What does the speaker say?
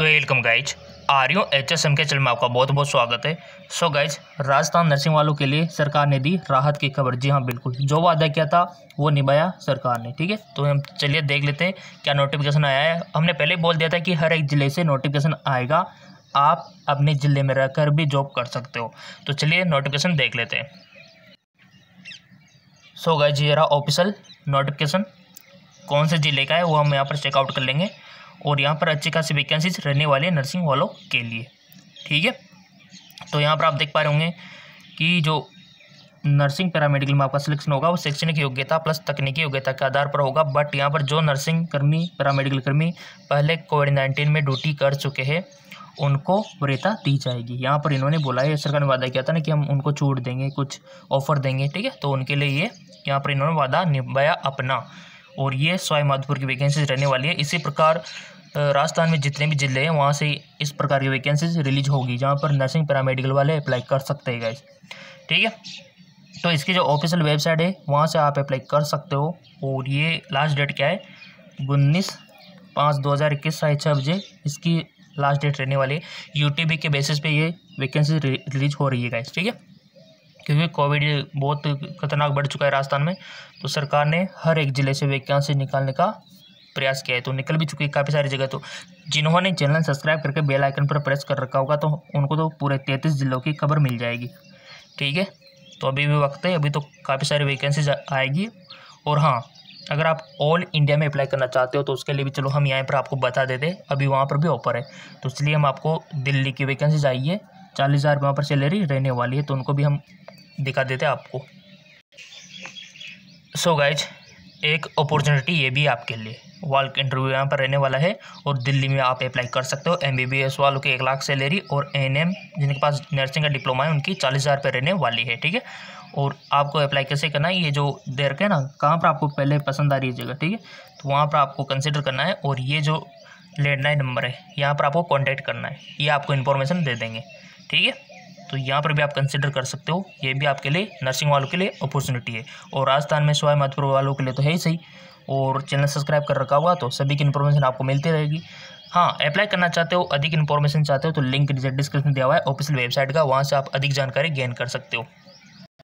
welcome guys are you H S M K चल में आपका बहुत बहुत स्वागत है सो गाइज राजस्थान नर्सिंग वालों के लिए सरकार ने दी राहत की खबर जी हाँ बिल्कुल जो वादा किया था वो निभाया सरकार ने ठीक है तो हम चलिए देख लेते हैं क्या नोटिफिकेशन आया है हमने पहले बोल दिया था कि हर एक ज़िले से नोटिफिकेशन आएगा आप अपने ज़िले में रहकर भी जॉब कर सकते हो तो चलिए नोटिफिकेशन देख लेते हैं सो गाइज ये रहा ऑफिसल नोटिफिकेशन कौन से ज़िले का है वो हम यहाँ पर चेकआउट कर लेंगे और यहाँ पर अच्छी खासी वैकेंसीज रहने वाले नर्सिंग वालों के लिए ठीक है तो यहाँ पर आप देख पा रहे होंगे कि जो नर्सिंग पैरामेडिकल में आपका सिलेक्शन होगा वो शैक्षणिक योग्यता प्लस तकनीकी योग्यता के आधार पर होगा बट यहाँ पर जो नर्सिंग कर्मी पैरामेडिकल कर्मी पहले कोविड नाइन्टीन में ड्यूटी कर चुके हैं उनको वरीयता दी जाएगी यहाँ पर इन्होंने बोला है सरकार ने वादा किया था ना कि हम उनको छूट देंगे कुछ ऑफर देंगे ठीक है तो उनके लिए ये यहाँ पर इन्होंने वादा निभाया अपना और ये स्वाई माधोपुर की वैकेंसीज रहने वाली है इसी प्रकार राजस्थान में जितने भी ज़िले हैं वहाँ से इस प्रकार की वैकेंसीज रिलीज होगी जहाँ पर नर्सिंग पैरामेडिकल वाले अप्लाई कर सकते हैं गाइज ठीक है तो इसकी जो ऑफिशियल वेबसाइट है वहाँ से आप अप्लाई कर सकते हो और ये लास्ट डेट क्या है उन्नीस पाँच दो हज़ार इक्कीस साढ़े छः बजे इसकी लास्ट डेट रहने वाली है यूटीबी के बेसिस पे ये वैकेंसी रिलीज हो रही है गाइज ठीक है क्योंकि कोविड बहुत खतरनाक बढ़ चुका है राजस्थान में तो सरकार ने हर एक ज़िले से वैकेंसी निकालने का प्रयास किया है तो निकल भी चुकी है काफ़ी सारी जगह तो जिन्होंने चैनल सब्सक्राइब करके बेल आइकन पर प्रेस कर रखा होगा तो उनको तो पूरे तैंतीस जिलों की खबर मिल जाएगी ठीक है तो अभी भी वक्त है अभी तो काफ़ी सारी वैकेंसीज आएगी और हाँ अगर आप ऑल इंडिया में अप्लाई करना चाहते हो तो उसके लिए भी चलो हम यहाँ पर आपको बता देते हैं अभी वहाँ पर भी ऑफर है तो इसलिए हम आपको दिल्ली की वैकेंसीज आई है चालीस हज़ार वहाँ पर सैलरी रहने वाली है तो उनको भी हम दिखा देते हैं आपको सो so गाइज एक अपॉर्चुनिटी ये भी आपके लिए वाल इंटरव्यू यहाँ पर रहने वाला है और दिल्ली में आप अप्लाई कर सकते हो एम बी बी एस वालों की एक लाख सैलरी और एन एम जिनके पास नर्सिंग का डिप्लोमा है उनकी चालीस हज़ार रहने वाली है ठीक है और आपको अप्लाई कैसे करना है ये जो दे रखे ना कहाँ पर आपको पहले पसंद आ रही है जगह ठीक है तो वहाँ पर आपको कंसिडर करना है और ये जो लैंडलाइन नंबर है यहाँ पर आपको कॉन्टैक्ट करना है ये आपको इन्फॉर्मेशन दे देंगे ठीक है तो यहाँ पर भी आप कंसिडर कर सकते हो ये भी आपके लिए नर्सिंग वालों के लिए अपॉर्चुनिटी है और राजस्थान में स्वास्थ्य महत्वपूर्ण वालों के लिए तो है ही सही और चैनल सब्सक्राइब कर रखा हुआ तो सभी की इन्फॉर्मेशन आपको मिलती रहेगी हाँ अप्लाई करना चाहते हो अधिक इन्फॉर्मेशन चाहते हो तो लिंक डिस्क्रिप्शन दिया हुआ है ऑफिशियल वेबसाइट का वहाँ से आप अधिक जानकारी गेन कर सकते हो